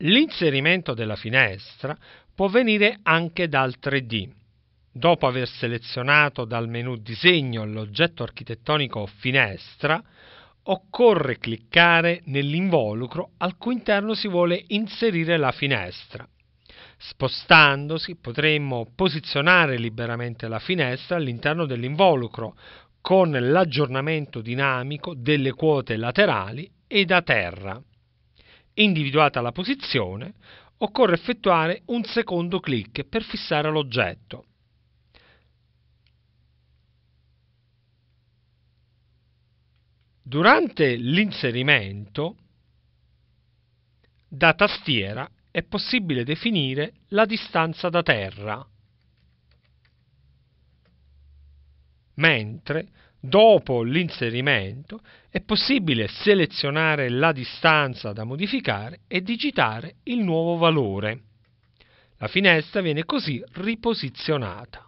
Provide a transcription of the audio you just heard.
L'inserimento della finestra può venire anche dal 3D. Dopo aver selezionato dal menu Disegno l'oggetto architettonico Finestra, occorre cliccare nell'involucro al cui interno si vuole inserire la finestra. Spostandosi potremmo posizionare liberamente la finestra all'interno dell'involucro con l'aggiornamento dinamico delle quote laterali e da terra. Individuata la posizione, occorre effettuare un secondo clic per fissare l'oggetto. Durante l'inserimento da tastiera è possibile definire la distanza da terra mentre dopo l'inserimento è possibile selezionare la distanza da modificare e digitare il nuovo valore. La finestra viene così riposizionata.